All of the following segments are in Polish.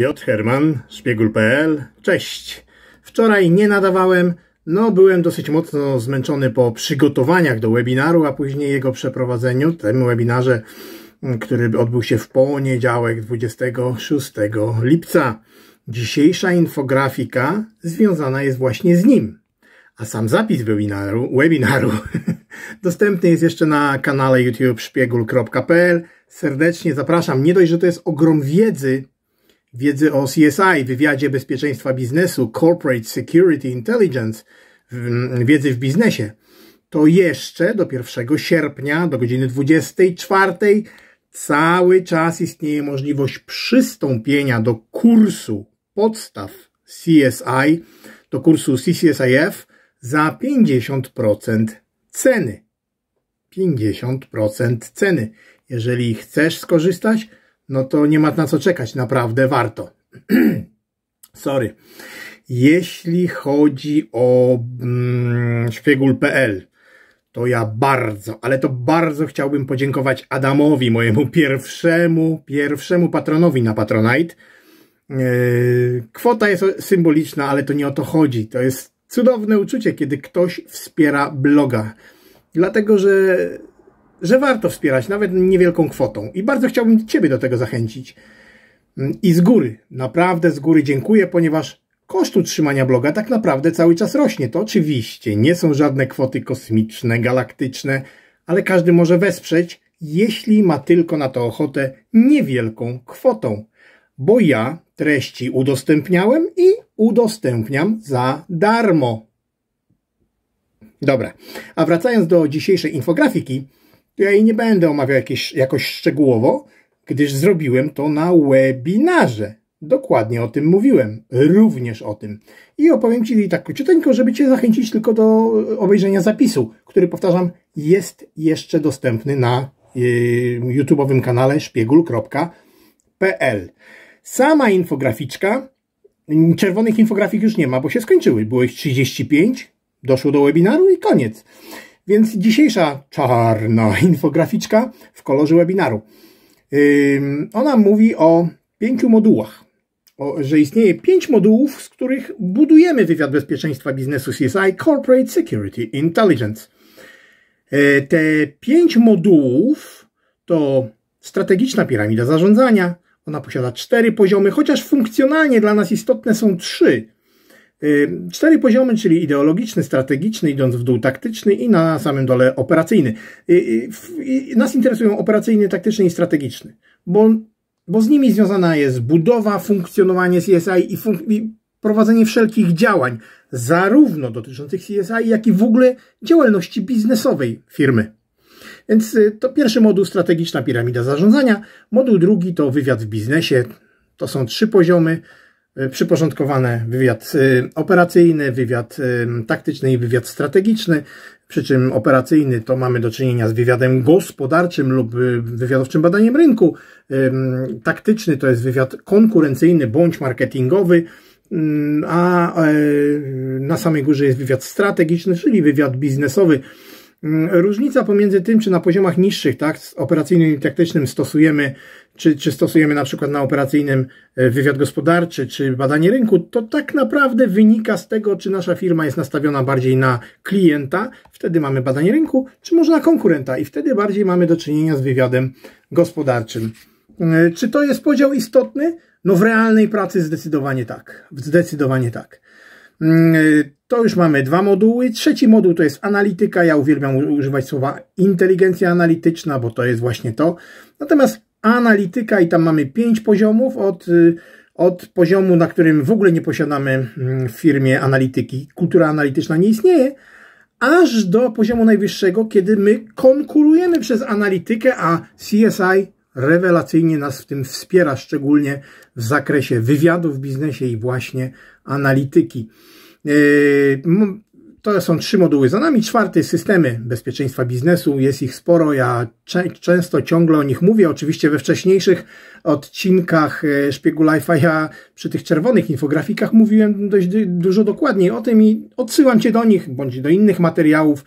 Piotr Herman, szpiegul.pl. Cześć! Wczoraj nie nadawałem, no byłem dosyć mocno zmęczony po przygotowaniach do webinaru, a później jego przeprowadzeniu, tym webinarze, mm, który odbył się w poniedziałek 26 lipca. Dzisiejsza infografika związana jest właśnie z nim. A sam zapis webinaru, webinaru dostępny jest jeszcze na kanale youtube szpiegul.pl. Serdecznie zapraszam. Nie dość, że to jest ogrom wiedzy, wiedzy o CSI, wywiadzie bezpieczeństwa biznesu, Corporate Security Intelligence, mm, wiedzy w biznesie, to jeszcze do 1 sierpnia do godziny 24 cały czas istnieje możliwość przystąpienia do kursu podstaw CSI, do kursu CCSIF za 50% ceny. 50% ceny. Jeżeli chcesz skorzystać, no to nie ma na co czekać, naprawdę warto. Sorry. Jeśli chodzi o mm, szpiegul.pl, to ja bardzo, ale to bardzo chciałbym podziękować Adamowi, mojemu pierwszemu, pierwszemu patronowi na Patronite. Yy, kwota jest symboliczna, ale to nie o to chodzi. To jest cudowne uczucie, kiedy ktoś wspiera bloga. Dlatego, że że warto wspierać, nawet niewielką kwotą. I bardzo chciałbym Ciebie do tego zachęcić. Mm, I z góry, naprawdę z góry dziękuję, ponieważ koszt utrzymania bloga tak naprawdę cały czas rośnie. To oczywiście nie są żadne kwoty kosmiczne, galaktyczne, ale każdy może wesprzeć, jeśli ma tylko na to ochotę, niewielką kwotą. Bo ja treści udostępniałem i udostępniam za darmo. Dobra, a wracając do dzisiejszej infografiki, ja jej nie będę omawiał jakieś, jakoś szczegółowo, gdyż zrobiłem to na webinarze. Dokładnie o tym mówiłem, również o tym. I opowiem Ci tak króciuteńko, żeby Cię zachęcić tylko do obejrzenia zapisu, który powtarzam, jest jeszcze dostępny na yy, YouTube'owym kanale szpiegul.pl. Sama infograficzka, czerwonych infografik już nie ma, bo się skończyły. Było ich 35, doszło do webinaru i koniec. Więc dzisiejsza czarna infograficzka w kolorze webinaru. Ona mówi o pięciu modułach. O, że istnieje pięć modułów, z których budujemy wywiad bezpieczeństwa biznesu CSI Corporate Security Intelligence. E, te pięć modułów to strategiczna piramida zarządzania. Ona posiada cztery poziomy, chociaż funkcjonalnie dla nas istotne są trzy. Cztery poziomy, czyli ideologiczny, strategiczny, idąc w dół taktyczny i na samym dole operacyjny. Y, y, nas interesują operacyjny, taktyczny i strategiczny, bo, bo z nimi związana jest budowa, funkcjonowanie CSI i, fun- i prowadzenie wszelkich działań, zarówno dotyczących CSI, jak i w ogóle działalności biznesowej firmy. Więc y, to pierwszy moduł strategiczna piramida zarządzania. Moduł drugi to wywiad w biznesie. To są trzy poziomy. Y, przyporządkowane wywiad y, operacyjny, wywiad y, taktyczny i wywiad strategiczny. Przy czym operacyjny to mamy do czynienia z wywiadem gospodarczym lub wywiadowczym badaniem rynku. Taktyczny to jest wywiad konkurencyjny bądź marketingowy mm, a na samej górze jest wywiad strategiczny, czyli wywiad biznesowy, Mm, różnica pomiędzy tym, czy na poziomach niższych, tak, operacyjnym i taktycznym stosujemy, czy, czy stosujemy na przykład na operacyjnym e, wywiad gospodarczy, czy badanie rynku, to tak naprawdę wynika z tego, czy nasza firma jest nastawiona bardziej na klienta, wtedy mamy badanie rynku, czy może na konkurenta i wtedy bardziej mamy do czynienia z wywiadem gospodarczym. Mm, e, czy to jest podział istotny? No w realnej pracy zdecydowanie tak. Zdecydowanie tak. Mm, to już mamy dwa moduły. Trzeci moduł to jest analityka. Ja uwielbiam używać słowa inteligencja analityczna, bo to jest właśnie to. Natomiast analityka i tam mamy pięć poziomów od, y, od poziomu, na którym w ogóle nie posiadamy mm, w firmie analityki. Kultura analityczna nie istnieje aż do poziomu najwyższego, kiedy my konkurujemy przez analitykę, a CSI rewelacyjnie nas w tym wspiera, szczególnie w zakresie wywiadu w biznesie i właśnie analityki. E, to są trzy moduły. Za nami czwarty, systemy bezpieczeństwa biznesu. Jest ich sporo, ja często ciągle o nich mówię. Oczywiście we wcześniejszych odcinkach e, Szpiegu Life'a ja przy tych czerwonych infografikach mówiłem dość dużo dokładniej o tym i odsyłam Cię do nich, bądź do innych materiałów.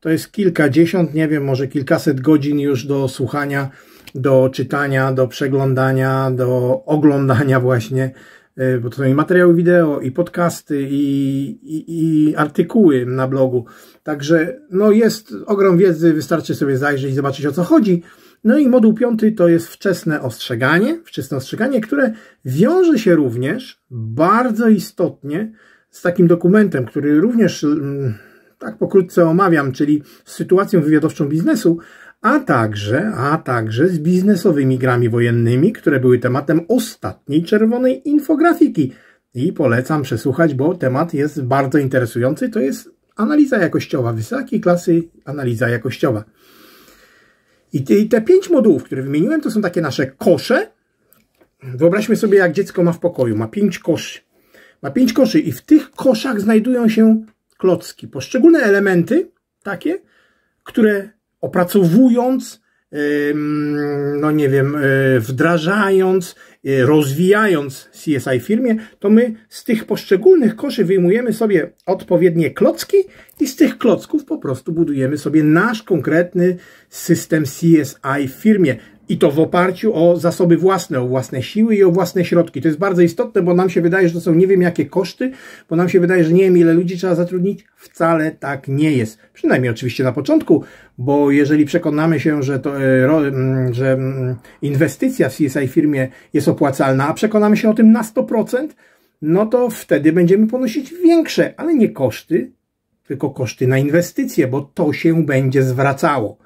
To jest kilkadziesiąt, nie wiem, może kilkaset godzin już do słuchania do czytania, do przeglądania, do oglądania właśnie, e, bo to są i materiały wideo, i podcasty, i, i, i artykuły na blogu. Także no jest ogrom wiedzy, wystarczy sobie zajrzeć i zobaczyć o co chodzi. No i moduł piąty to jest wczesne ostrzeganie, wczesne ostrzeganie, które wiąże się również bardzo istotnie z takim dokumentem, który również mm, tak pokrótce omawiam, czyli z sytuacją wywiadowczą biznesu, a także, a także z biznesowymi grami wojennymi, które były tematem ostatniej czerwonej infografiki. I polecam przesłuchać, bo temat jest bardzo interesujący. To jest analiza jakościowa, wysokiej klasy analiza jakościowa. I te, te pięć modułów, które wymieniłem, to są takie nasze kosze. Wyobraźmy sobie, jak dziecko ma w pokoju. Ma pięć koszy. Ma pięć koszy i w tych koszach znajdują się klocki. Poszczególne elementy takie, które opracowując, no nie wiem, y, wdrażając, y, rozwijając CSI firmie, to my z tych poszczególnych koszy wyjmujemy sobie odpowiednie klocki i z tych klocków po prostu budujemy sobie nasz konkretny system CSI w firmie. I to w oparciu o zasoby własne, o własne siły i o własne środki. To jest bardzo istotne, bo nam się wydaje, że to są nie wiem jakie koszty, bo nam się wydaje, że nie wiem ile ludzi trzeba zatrudnić. Wcale tak nie jest. Przynajmniej oczywiście na początku, bo jeżeli przekonamy się, że, to, e, że inwestycja w CSI firmie jest opłacalna, a przekonamy się o tym na 100%, no to wtedy będziemy ponosić większe, ale nie koszty, tylko koszty na inwestycje, bo to się będzie zwracało.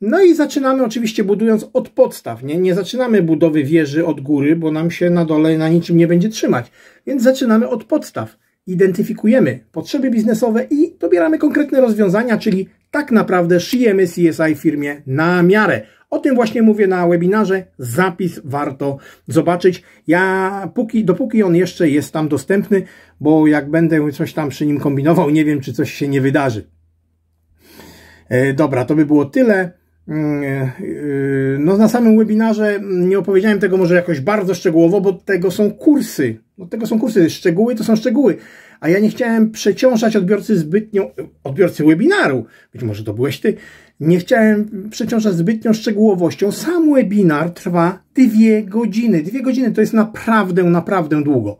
No i zaczynamy oczywiście budując od podstaw, nie? nie zaczynamy budowy wieży od góry, bo nam się na dole na niczym nie będzie trzymać, więc zaczynamy od podstaw. Identyfikujemy potrzeby biznesowe i dobieramy konkretne rozwiązania, czyli tak naprawdę szyjemy CSI firmie na miarę. O tym właśnie mówię na webinarze. Zapis warto zobaczyć. Ja póki, dopóki on jeszcze jest tam dostępny, bo jak będę coś tam przy nim kombinował, nie wiem, czy coś się nie wydarzy. E, dobra, to by było tyle. Mm, e, e, no na samym webinarze mm, nie opowiedziałem tego może jakoś bardzo szczegółowo, bo tego są kursy. No tego są kursy, szczegóły to są szczegóły. A ja nie chciałem przeciążać odbiorcy zbytnio, odbiorcy webinaru, być może to byłeś ty, nie chciałem przeciążać zbytnią szczegółowością. Sam webinar trwa dwie godziny. Dwie godziny to jest naprawdę, naprawdę długo.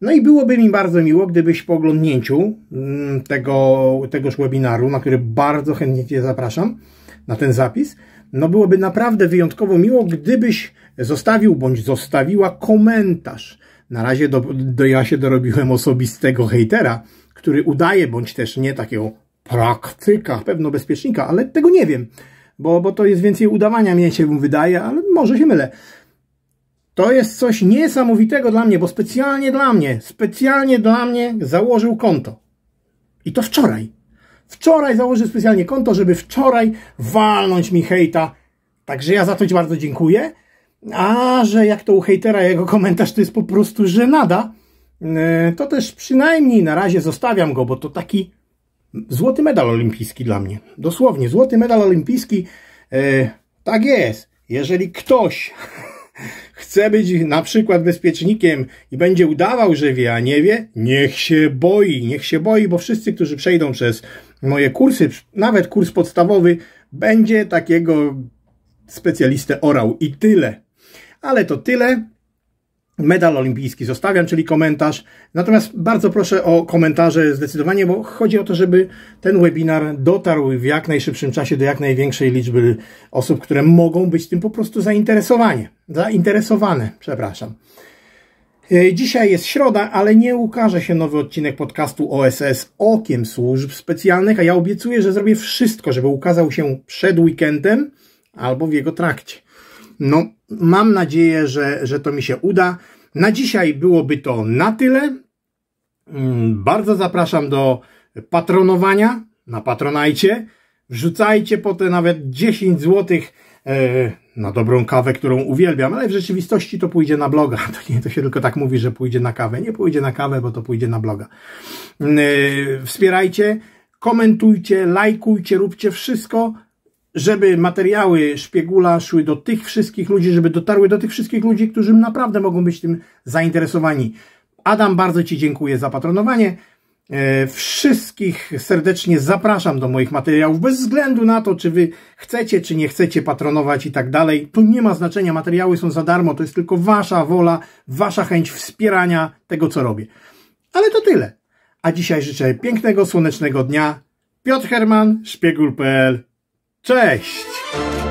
No i byłoby mi bardzo miło, gdybyś po oglądnięciu mm, tego, tegoż webinaru, na który bardzo chętnie Cię zapraszam, na ten zapis, no byłoby naprawdę wyjątkowo miło, gdybyś zostawił bądź zostawiła komentarz. Na razie do, do ja się dorobiłem osobistego hejtera, który udaje bądź też nie takiego praktyka, pewno bezpiecznika, ale tego nie wiem, bo, bo to jest więcej udawania, mnie się wydaje, ale może się mylę. To jest coś niesamowitego dla mnie, bo specjalnie dla mnie, specjalnie dla mnie założył konto. I to wczoraj. Wczoraj założył specjalnie konto, żeby wczoraj walnąć mi hejta. Także ja za to Ci bardzo dziękuję. A że jak to u hejtera jego komentarz to jest po prostu żenada, e, to też przynajmniej na razie zostawiam go, bo to taki złoty medal olimpijski dla mnie. Dosłownie, złoty medal olimpijski. E, tak jest. Jeżeli ktoś chce być na przykład bezpiecznikiem i będzie udawał, że wie, a nie wie, niech się boi. Niech się boi, bo wszyscy, którzy przejdą przez moje kursy, nawet kurs podstawowy, będzie takiego specjalistę orał i tyle. Ale to tyle. Medal olimpijski zostawiam, czyli komentarz. Natomiast bardzo proszę o komentarze zdecydowanie, bo chodzi o to, żeby ten webinar dotarł w jak najszybszym czasie do jak największej liczby osób, które mogą być tym po prostu zainteresowanie, zainteresowane. Przepraszam. E, dzisiaj jest środa, ale nie ukaże się nowy odcinek podcastu OSS Okiem Służb Specjalnych, a ja obiecuję, że zrobię wszystko, żeby ukazał się przed weekendem albo w jego trakcie. No, mam nadzieję, że, że to mi się uda. Na dzisiaj byłoby to na tyle. Mm, bardzo zapraszam do patronowania na Patronajcie. Wrzucajcie po te nawet 10 złotych e, na dobrą kawę, którą uwielbiam, ale w rzeczywistości to pójdzie na bloga. To, nie, to się tylko tak mówi, że pójdzie na kawę. Nie pójdzie na kawę, bo to pójdzie na bloga. Mm, y, wspierajcie, komentujcie, lajkujcie, róbcie wszystko, żeby materiały szpiegula szły do tych wszystkich ludzi, żeby dotarły do tych wszystkich ludzi, którzy naprawdę mogą być tym zainteresowani. Adam, bardzo Ci dziękuję za patronowanie. E, wszystkich serdecznie zapraszam do moich materiałów, bez względu na to, czy wy chcecie, czy nie chcecie patronować i tak dalej. To nie ma znaczenia, materiały są za darmo, to jest tylko wasza wola, wasza chęć wspierania tego, co robię. Ale to tyle. A dzisiaj życzę pięknego, słonecznego dnia. Piotr Herman, szpiegul.pl. Cześć!